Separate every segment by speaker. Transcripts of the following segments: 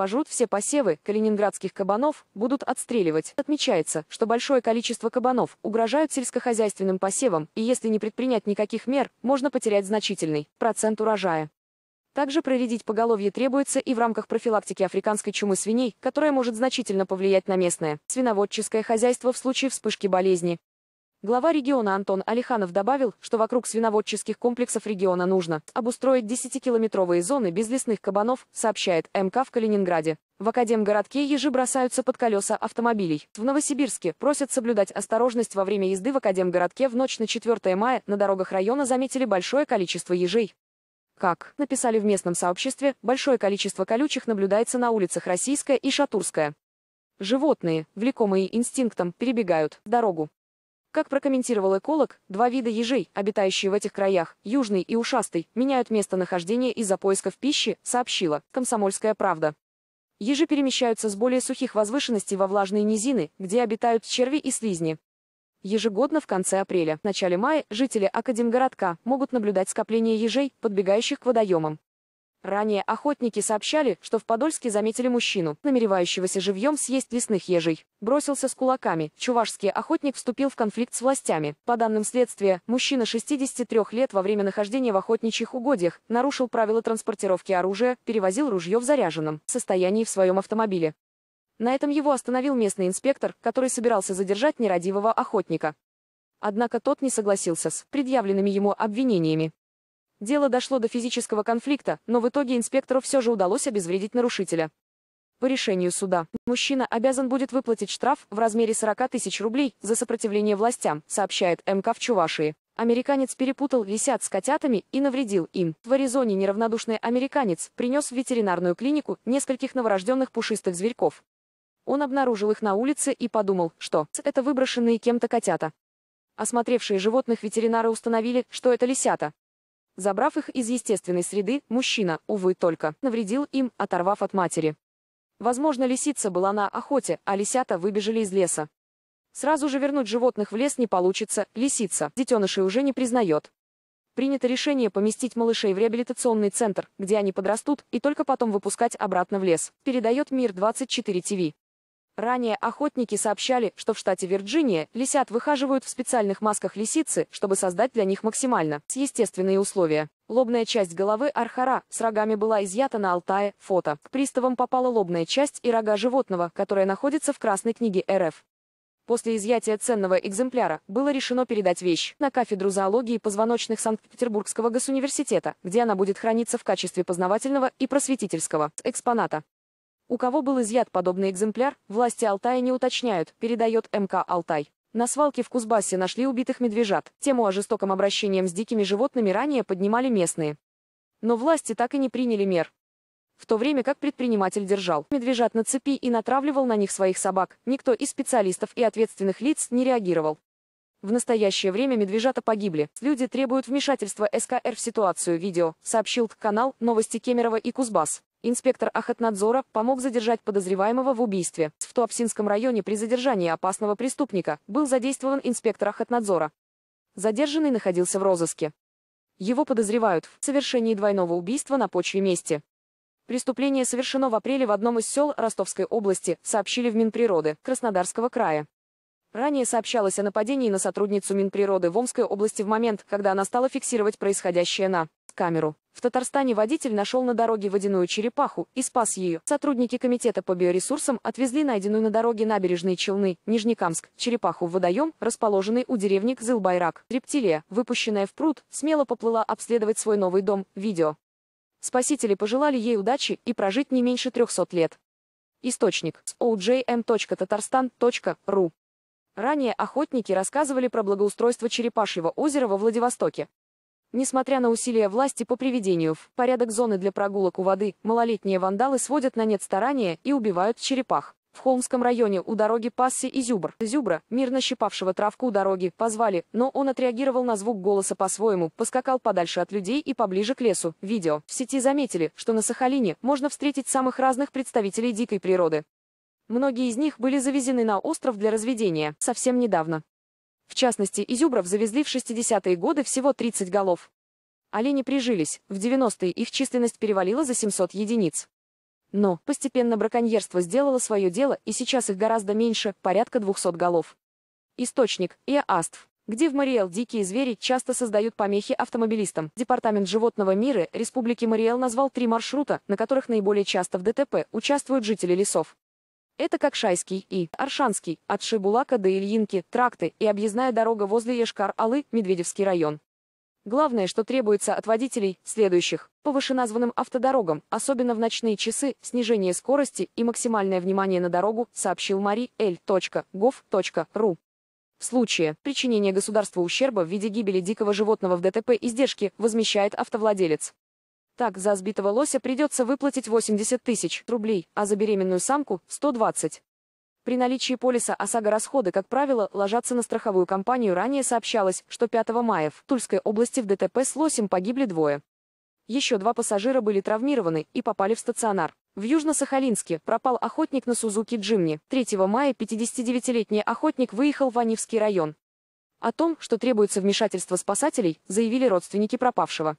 Speaker 1: пожрут все посевы, калининградских кабанов будут отстреливать. Отмечается, что большое количество кабанов угрожают сельскохозяйственным посевам, и если не предпринять никаких мер, можно потерять значительный процент урожая. Также проредить поголовье требуется и в рамках профилактики африканской чумы свиней, которая может значительно повлиять на местное свиноводческое хозяйство в случае вспышки болезни. Глава региона Антон Алиханов добавил, что вокруг свиноводческих комплексов региона нужно обустроить 10-километровые зоны без лесных кабанов, сообщает МК в Калининграде. В Академгородке ежи бросаются под колеса автомобилей. В Новосибирске просят соблюдать осторожность во время езды в Академгородке в ночь на 4 мая на дорогах района заметили большое количество ежей. Как написали в местном сообществе, большое количество колючих наблюдается на улицах Российская и Шатурская. Животные, влекомые инстинктом, перебегают дорогу. Как прокомментировал эколог, два вида ежей, обитающие в этих краях, южный и ушастый, меняют местонахождение из-за поисков пищи, сообщила «Комсомольская правда». Ежи перемещаются с более сухих возвышенностей во влажные низины, где обитают черви и слизни. Ежегодно в конце апреля, начале мая, жители Академгородка могут наблюдать скопление ежей, подбегающих к водоемам. Ранее охотники сообщали, что в Подольске заметили мужчину, намеревающегося живьем съесть лесных ежей. Бросился с кулаками. Чувашский охотник вступил в конфликт с властями. По данным следствия, мужчина 63 лет во время нахождения в охотничьих угодьях нарушил правила транспортировки оружия, перевозил ружье в заряженном состоянии в своем автомобиле. На этом его остановил местный инспектор, который собирался задержать нерадивого охотника. Однако тот не согласился с предъявленными ему обвинениями. Дело дошло до физического конфликта, но в итоге инспектору все же удалось обезвредить нарушителя. По решению суда, мужчина обязан будет выплатить штраф в размере 40 тысяч рублей за сопротивление властям, сообщает МК в Чувашии. Американец перепутал лисят с котятами и навредил им. В Аризоне неравнодушный американец принес в ветеринарную клинику нескольких новорожденных пушистых зверьков. Он обнаружил их на улице и подумал, что это выброшенные кем-то котята. Осмотревшие животных ветеринары установили, что это лисята. Забрав их из естественной среды, мужчина, увы, только, навредил им, оторвав от матери. Возможно, лисица была на охоте, а лисята выбежали из леса. Сразу же вернуть животных в лес не получится, лисица детенышей уже не признает. Принято решение поместить малышей в реабилитационный центр, где они подрастут, и только потом выпускать обратно в лес, передает Мир 24 ТВ. Ранее охотники сообщали, что в штате Вирджиния лисят выхаживают в специальных масках лисицы, чтобы создать для них максимально естественные условия. Лобная часть головы архара с рогами была изъята на Алтае, фото. К приставам попала лобная часть и рога животного, которая находится в Красной книге РФ. После изъятия ценного экземпляра было решено передать вещь на кафедру зоологии позвоночных Санкт-Петербургского госуниверситета, где она будет храниться в качестве познавательного и просветительского экспоната. У кого был изъят подобный экземпляр, власти Алтая не уточняют, передает МК «Алтай». На свалке в Кузбассе нашли убитых медвежат. Тему о жестоком обращении с дикими животными ранее поднимали местные. Но власти так и не приняли мер. В то время как предприниматель держал медвежат на цепи и натравливал на них своих собак, никто из специалистов и ответственных лиц не реагировал. В настоящее время медвежата погибли. Люди требуют вмешательства СКР в ситуацию видео, сообщил канал «Новости Кемерово и Кузбасс». Инспектор Ахатнадзора помог задержать подозреваемого в убийстве. В Туапсинском районе при задержании опасного преступника был задействован инспектор Ахатнадзора. Задержанный находился в розыске. Его подозревают в совершении двойного убийства на почве мести. Преступление совершено в апреле в одном из сел Ростовской области, сообщили в Минприроды Краснодарского края. Ранее сообщалось о нападении на сотрудницу Минприроды в Омской области в момент, когда она стала фиксировать происходящее на камеру. В Татарстане водитель нашел на дороге водяную черепаху и спас ее. Сотрудники комитета по биоресурсам отвезли найденную на дороге набережные Челны, Нижнекамск, черепаху в водоем, расположенный у деревни Кзылбайрак. Рептилия, выпущенная в пруд, смело поплыла обследовать свой новый дом. Видео. Спасители пожелали ей удачи и прожить не меньше 300 лет. Источник с Ранее охотники рассказывали про благоустройство Черепашьего озера во Владивостоке. Несмотря на усилия власти по приведению в порядок зоны для прогулок у воды, малолетние вандалы сводят на нет старания и убивают черепах. В Холмском районе у дороги Пасси и Зюбр. Зюбра, мирно щипавшего травку у дороги, позвали, но он отреагировал на звук голоса по-своему, поскакал подальше от людей и поближе к лесу. Видео. В сети заметили, что на Сахалине можно встретить самых разных представителей дикой природы. Многие из них были завезены на остров для разведения совсем недавно. В частности, изюбров завезли в 60-е годы всего 30 голов. Олени прижились, в 90-е их численность перевалила за 700 единиц. Но постепенно браконьерство сделало свое дело, и сейчас их гораздо меньше, порядка 200 голов. Источник – ИАСТФ, где в Мариэл дикие звери часто создают помехи автомобилистам. Департамент животного мира Республики Мариэл назвал три маршрута, на которых наиболее часто в ДТП участвуют жители лесов. Это как Шайский и Аршанский, от Шибулака до Ильинки, тракты и объездная дорога возле Ешкар-Алы, Медведевский район. Главное, что требуется от водителей, следующих, по вышеназванным автодорогам, особенно в ночные часы, снижение скорости и максимальное внимание на дорогу, сообщил Мари L.gov.ru. В случае причинения государству ущерба в виде гибели дикого животного в ДТП издержки возмещает автовладелец. Так, за сбитого лося придется выплатить 80 тысяч рублей, а за беременную самку – 120. При наличии полиса ОСАГО расходы, как правило, ложатся на страховую компанию. Ранее сообщалось, что 5 мая в Тульской области в ДТП с лосем погибли двое. Еще два пассажира были травмированы и попали в стационар. В Южно-Сахалинске пропал охотник на Сузуки Джимни. 3 мая 59-летний охотник выехал в Анивский район. О том, что требуется вмешательство спасателей, заявили родственники пропавшего.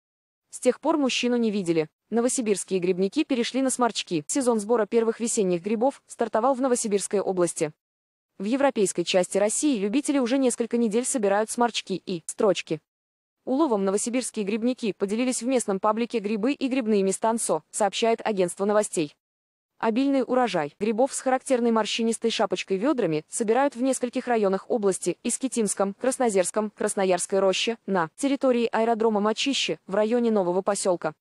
Speaker 1: С тех пор мужчину не видели. Новосибирские грибники перешли на сморчки. Сезон сбора первых весенних грибов стартовал в Новосибирской области. В европейской части России любители уже несколько недель собирают сморчки и строчки. Уловом новосибирские грибники поделились в местном паблике «Грибы и грибные местансо», сообщает агентство новостей. Обильный урожай грибов с характерной морщинистой шапочкой ведрами собирают в нескольких районах области – Искитимском, Краснозерском, Красноярской роще, на территории аэродрома Мочище, в районе нового поселка.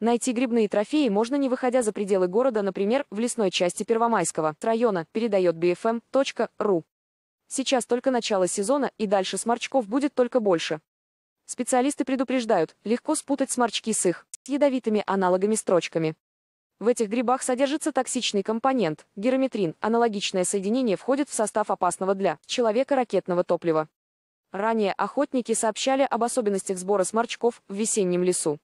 Speaker 1: Найти грибные трофеи можно не выходя за пределы города, например, в лесной части Первомайского района, передает bfm.ru. Сейчас только начало сезона, и дальше сморчков будет только больше. Специалисты предупреждают, легко спутать сморчки с их, с ядовитыми аналогами строчками. В этих грибах содержится токсичный компонент – герометрин, Аналогичное соединение входит в состав опасного для человека ракетного топлива. Ранее охотники сообщали об особенностях сбора сморчков в весеннем лесу.